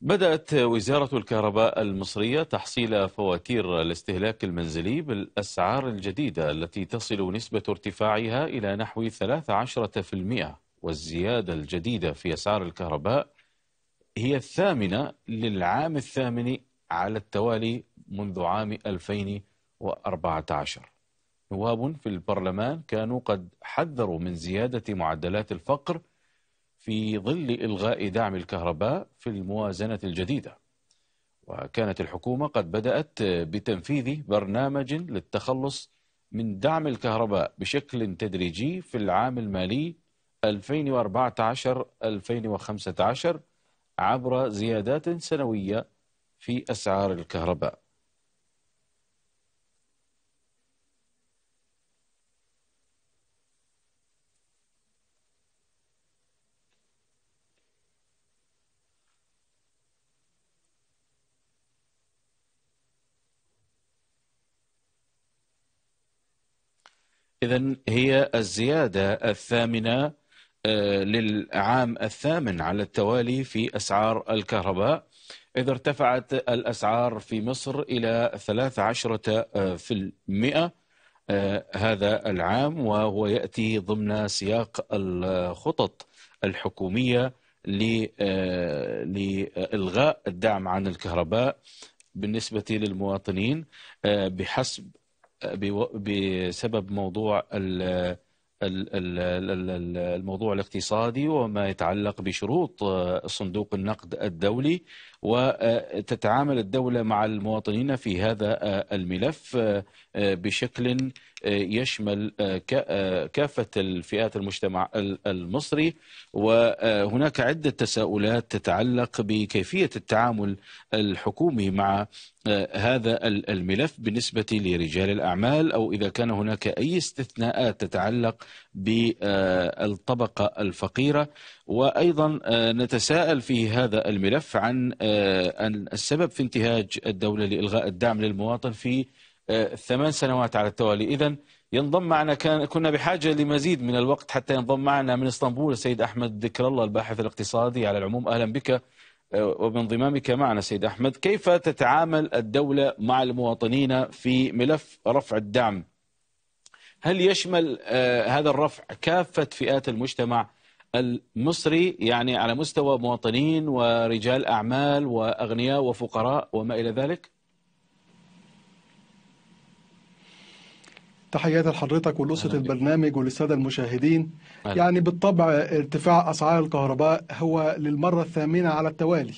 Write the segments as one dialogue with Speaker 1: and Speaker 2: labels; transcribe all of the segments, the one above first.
Speaker 1: بدأت وزارة الكهرباء المصرية تحصيل فواتير الاستهلاك المنزلي بالأسعار الجديدة التي تصل نسبة ارتفاعها إلى نحو 13% والزيادة الجديدة في أسعار الكهرباء هي الثامنة للعام الثامن على التوالي منذ عام 2014 نواب في البرلمان كانوا قد حذروا من زيادة معدلات الفقر في ظل إلغاء دعم الكهرباء في الموازنة الجديدة وكانت الحكومة قد بدأت بتنفيذ برنامج للتخلص من دعم الكهرباء بشكل تدريجي في العام المالي 2014-2015 عبر زيادات سنوية في أسعار الكهرباء إذا هي الزيادة الثامنة آه، للعام الثامن على التوالي في أسعار الكهرباء إذا ارتفعت الأسعار في مصر إلى 13% آه، آه، هذا العام وهو يأتي ضمن سياق الخطط الحكومية لإلغاء الدعم عن الكهرباء بالنسبة للمواطنين بحسب بسبب موضوع الموضوع الاقتصادي وما يتعلق بشروط صندوق النقد الدولي وتتعامل الدولة مع المواطنين في هذا آه، الملف آه، آه، بشكل يشمل كافة الفئات المجتمع المصري وهناك عدة تساؤلات تتعلق بكيفية التعامل الحكومي مع هذا الملف بالنسبة لرجال الأعمال أو إذا كان هناك أي استثناءات تتعلق بالطبقة الفقيرة وأيضا نتساءل في هذا الملف عن آه، السبب في انتهاج الدولة لإلغاء الدعم للمواطن في آه، ثمان سنوات على التوالي إذا ينضم معنا كان كنا بحاجة لمزيد من الوقت حتى ينضم معنا من اسطنبول السيد أحمد ذكر الله الباحث الاقتصادي على العموم أهلا بك آه، وبانضمامك معنا سيد أحمد كيف تتعامل الدولة مع المواطنين في ملف رفع الدعم هل يشمل هذا الرفع كافة فئات المجتمع المصري يعني على مستوى مواطنين ورجال أعمال وأغنياء وفقراء وما إلى ذلك؟
Speaker 2: تحياتي لحضرتك ولأسرة البرنامج وللسادة المشاهدين أهلا. يعني بالطبع ارتفاع أسعار الكهرباء هو للمرة الثامنة على التوالي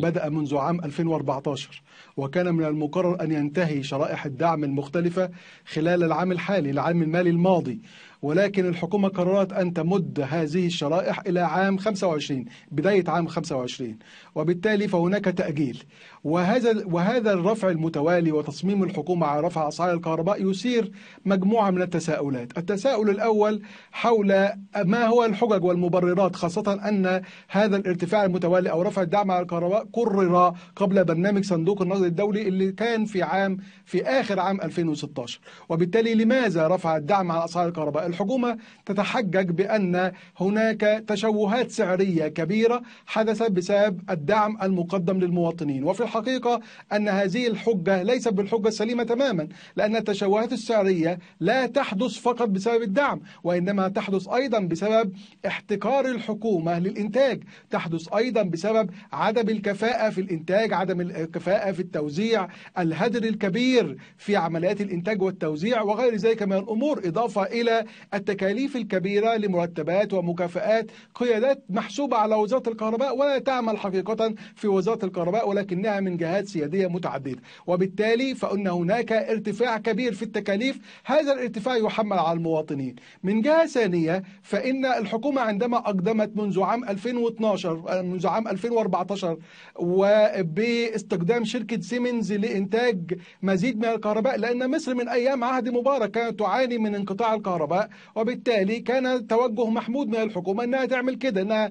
Speaker 2: بدأ منذ عام 2014 وكان من المقرر أن ينتهي شرائح الدعم المختلفة خلال العام الحالي العام المالي الماضي ولكن الحكومة قررت أن تمد هذه الشرائح إلى عام 25 بداية عام 25 وبالتالي فهناك تأجيل وهذا وهذا الرفع المتوالي وتصميم الحكومة على رفع أسعار الكهرباء يثير مجموعة من التساؤلات التساؤل الأول حول ما هو الحجج والمبررات خاصة أن هذا الارتفاع المتوالي أو رفع الدعم على الكهرباء قرر قبل برنامج صندوق النقد الدولي اللي كان في عام في آخر عام 2016 وبالتالي لماذا رفع الدعم على أسعار الكهرباء الحكومة تتحجج بأن هناك تشوهات سعرية كبيرة حدثت بسبب الدعم المقدم للمواطنين وفي الحقيقة أن هذه الحجة ليست بالحجة السليمة تماما لأن التشوهات السعرية لا تحدث فقط بسبب الدعم وإنما تحدث أيضا بسبب احتكار الحكومة للإنتاج تحدث أيضا بسبب عدم الكفاءة الكفاءة في الإنتاج عدم الكفاءة في التوزيع الهدر الكبير في عمليات الإنتاج والتوزيع وغير ذلك من الأمور إضافة إلى التكاليف الكبيرة لمرتبات ومكافآت قيادات محسوبة على وزارة الكهرباء ولا تعمل حقيقة في وزارة الكهرباء ولكنها من جهات سيادية متعددة وبالتالي فإن هناك ارتفاع كبير في التكاليف هذا الارتفاع يحمل على المواطنين من جهة ثانية فإن الحكومة عندما أقدمت منذ عام 2012 منذ عام 2014 وباستخدام شركة سيمنز لإنتاج مزيد من الكهرباء لأن مصر من أيام عهد مبارك كانت تعاني من انقطاع الكهرباء وبالتالي كان توجه محمود من الحكومة أنها تعمل كده أنها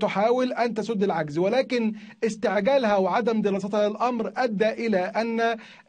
Speaker 2: تحاول أن تسد العجز ولكن استعجالها وعدم دراستها للأمر أدى إلى أن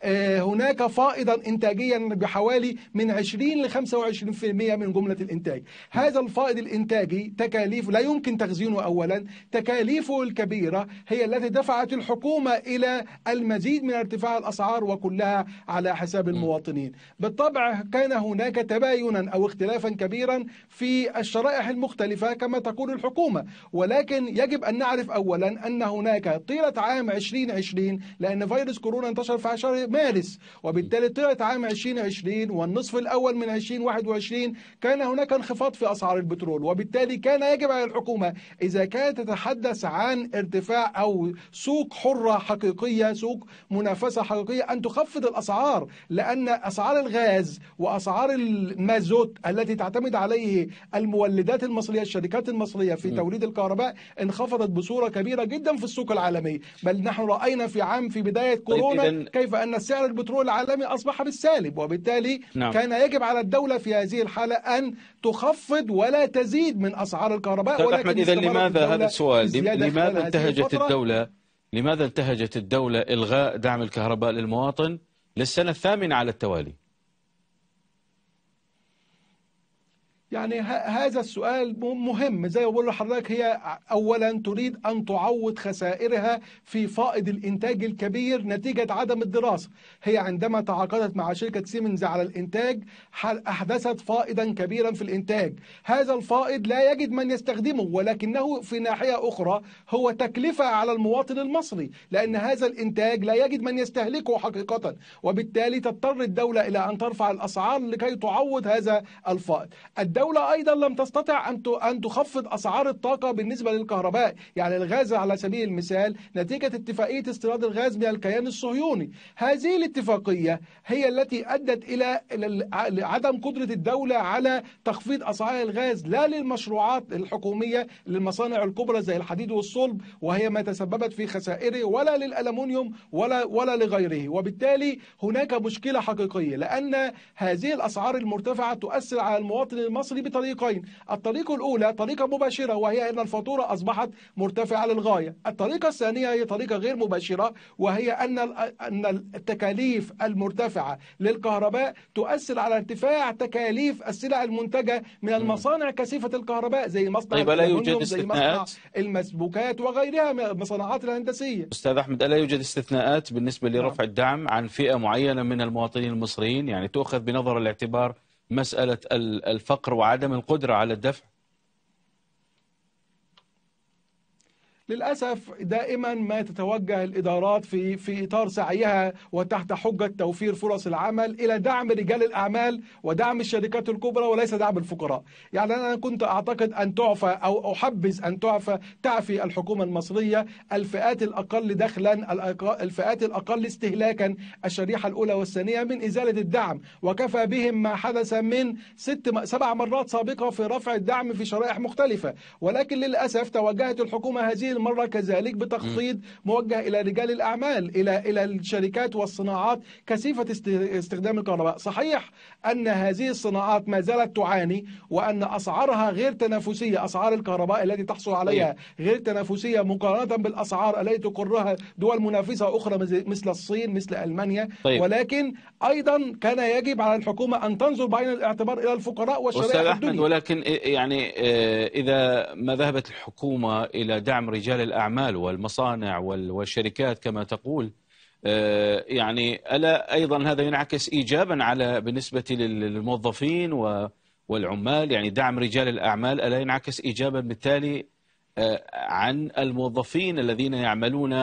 Speaker 2: آه، هناك فائضا إنتاجيا بحوالي من 20 ل 25% من جملة الإنتاج هذا الفائض الإنتاجي تكاليف لا يمكن تخزينه أولا تكاليفه الكبيرة هي التي التي دفعت الحكومة إلى المزيد من ارتفاع الأسعار وكلها على حساب المواطنين بالطبع كان هناك تباينا أو اختلافا كبيرا في الشرائح المختلفة كما تقول الحكومة ولكن يجب أن نعرف أولا أن هناك طيلة عام 2020 لأن فيروس كورونا انتشر في شهر مارس وبالتالي طيلة عام 2020 والنصف الأول من 2021 كان هناك انخفاض في أسعار البترول وبالتالي كان يجب على الحكومة إذا كانت تتحدث عن ارتفاع أو سوق حرة حقيقية سوق منافسة حقيقية أن تخفض الأسعار لأن أسعار الغاز وأسعار المازوت التي تعتمد عليه المولدات المصرية الشركات المصرية في توليد الكهرباء انخفضت بصورة كبيرة جدا في السوق العالمي بل نحن رأينا في عام في بداية طيب، كورونا كيف أن سعر البترول العالمي أصبح بالسالب وبالتالي نعم. كان يجب على الدولة في هذه الحالة أن تخفض ولا تزيد من أسعار الكهرباء طيب ولكن أحمد إذا لماذا هذا السؤال لماذا انتهجت الدولة
Speaker 1: لماذا انتهجت الدولة إلغاء دعم الكهرباء للمواطن للسنة الثامنة على التوالي
Speaker 2: يعني هذا السؤال مهم زي ما بقول لحضرتك هي اولا تريد ان تعوض خسائرها في فائض الانتاج الكبير نتيجه عدم الدراسه هي عندما تعاقدت مع شركه سيمنز على الانتاج احدثت فائضا كبيرا في الانتاج هذا الفائض لا يجد من يستخدمه ولكنه في ناحيه اخرى هو تكلفه على المواطن المصري لان هذا الانتاج لا يجد من يستهلكه حقيقه وبالتالي تضطر الدوله الى ان ترفع الاسعار لكي تعوض هذا الفائض الدولة الدولة أيضا لم تستطع أن أن تخفض أسعار الطاقة بالنسبة للكهرباء يعني الغاز على سبيل المثال نتيجة اتفاقية استيراد الغاز من الكيان الصهيوني هذه الاتفاقية هي التي أدت إلى عدم قدرة الدولة على تخفيض أسعار الغاز لا للمشروعات الحكومية للمصانع الكبرى زي الحديد والصلب وهي ما تسببت في خسائره ولا للألمنيوم ولا ولا لغيره وبالتالي هناك مشكلة حقيقية لأن هذه الأسعار المرتفعة تؤثر على المواطن المصري الوصل بطريقين الطريق الأولى طريقة مباشرة وهي أن الفاتورة أصبحت مرتفعة للغاية الطريقة الثانية هي طريقة غير مباشرة وهي أن أن التكاليف المرتفعة للكهرباء تؤثر على ارتفاع تكاليف السلع المنتجة من المصانع كثيفة الكهرباء زي مصنع طيب لا يوجد استثناءات المسبوكات وغيرها من المصانعات الهندسية
Speaker 1: أستاذ أحمد ألا يوجد استثناءات بالنسبة لرفع نعم. الدعم عن فئة معينة من المواطنين المصريين يعني تؤخذ بنظر الاعتبار مساله الفقر وعدم القدره على الدفع
Speaker 2: للأسف دائما ما تتوجه الإدارات في في إطار سعيها وتحت حجة توفير فرص العمل إلى دعم رجال الأعمال ودعم الشركات الكبرى وليس دعم الفقراء يعني أنا كنت أعتقد أن تعفى أو أحبذ أن تعفى تعفي الحكومة المصرية الفئات الأقل دخلا الفئات الأقل استهلاكا الشريحة الأولى والثانية من إزالة الدعم وكفى بهم ما حدث من ست سبع مرات سابقة في رفع الدعم في شرائح مختلفة ولكن للأسف توجهت الحكومة هذه المرة كذلك بتخفيض موجه إلى رجال الأعمال إلى إلى الشركات والصناعات كثيفة استخدام الكهرباء صحيح أن هذه الصناعات ما زالت تعاني وأن أسعارها غير تنافسية أسعار الكهرباء التي تحصل عليها طيب. غير تنافسية مقارنة بالأسعار التي تقرها دول منافسة أخرى مثل الصين مثل ألمانيا طيب. ولكن أيضا كان يجب على الحكومة أن تنظر بعين الاعتبار إلى الفقراء والشرائع الدنيا أحمد
Speaker 1: ولكن يعني آه، إذا ما ذهبت الحكومة إلى دعم رجال رجال الأعمال والمصانع والشركات كما تقول آه، يعني ألا أيضا هذا ينعكس إيجابا على بالنسبة للموظفين والعمال يعني دعم رجال الأعمال ألا ينعكس إيجابا بالتالي آه، عن الموظفين الذين يعملون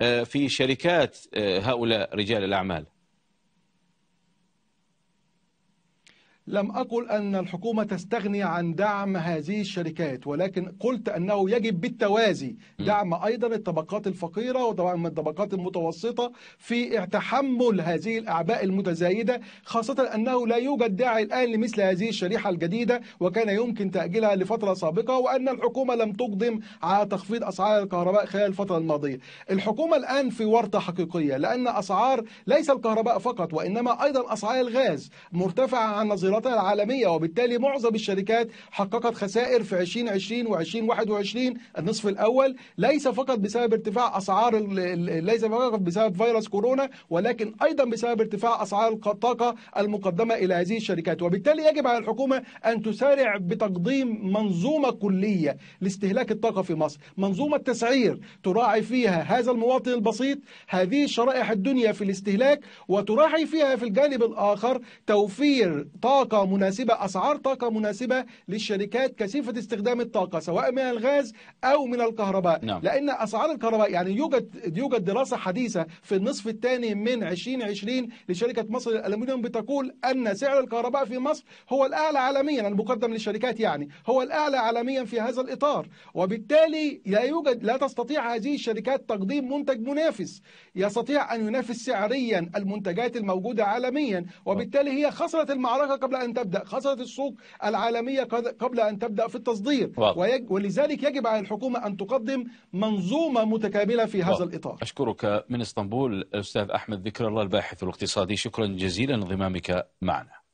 Speaker 1: آه، في شركات هؤلاء رجال الأعمال
Speaker 2: لم أقل أن الحكومة تستغني عن دعم هذه الشركات ولكن قلت أنه يجب بالتوازي دعم أيضا الطبقات الفقيرة ودعم الطبقات المتوسطة في تحمل هذه الأعباء المتزايدة خاصة أنه لا يوجد داعي الآن لمثل هذه الشريحة الجديدة وكان يمكن تأجيلها لفترة سابقة وأن الحكومة لم تقدم على تخفيض أسعار الكهرباء خلال الفترة الماضية الحكومة الآن في ورطة حقيقية لأن أسعار ليس الكهرباء فقط وإنما أيضا أسعار الغاز مرتفعة عن نظيرات الصادراتها العالمية وبالتالي معظم الشركات حققت خسائر في 2020 و2021 النصف الأول ليس فقط بسبب ارتفاع أسعار ليس فقط بسبب فيروس كورونا ولكن أيضا بسبب ارتفاع أسعار الطاقة المقدمة إلى هذه الشركات وبالتالي يجب على الحكومة أن تسارع بتقديم منظومة كلية لاستهلاك الطاقة في مصر منظومة تسعير تراعي فيها هذا المواطن البسيط هذه شرائح الدنيا في الاستهلاك وتراعي فيها في الجانب الآخر توفير طاقة طاقة مناسبة أسعار طاقة مناسبة للشركات كثيفة استخدام الطاقة سواء من الغاز أو من الكهرباء نعم. لأن أسعار الكهرباء يعني يوجد يوجد دراسة حديثة في النصف الثاني من 2020 لشركة مصر للألمنيوم بتقول أن سعر الكهرباء في مصر هو الأعلى عالميا المقدم للشركات يعني هو الأعلى عالميا في هذا الإطار وبالتالي لا يوجد لا تستطيع هذه الشركات تقديم منتج منافس يستطيع أن ينافس سعريا المنتجات الموجودة عالميا وبالتالي هي خسرت المعركة قبل أن تبدأ خاصة السوق العالمية قبل أن تبدأ في التصدير ويج ولذلك يجب على الحكومة أن تقدم منظومة متكاملة في هذا الإطار
Speaker 1: أشكرك من اسطنبول الاستاذ أحمد ذكر الله الباحث الاقتصادي شكرا جزيلا لانضمامك معنا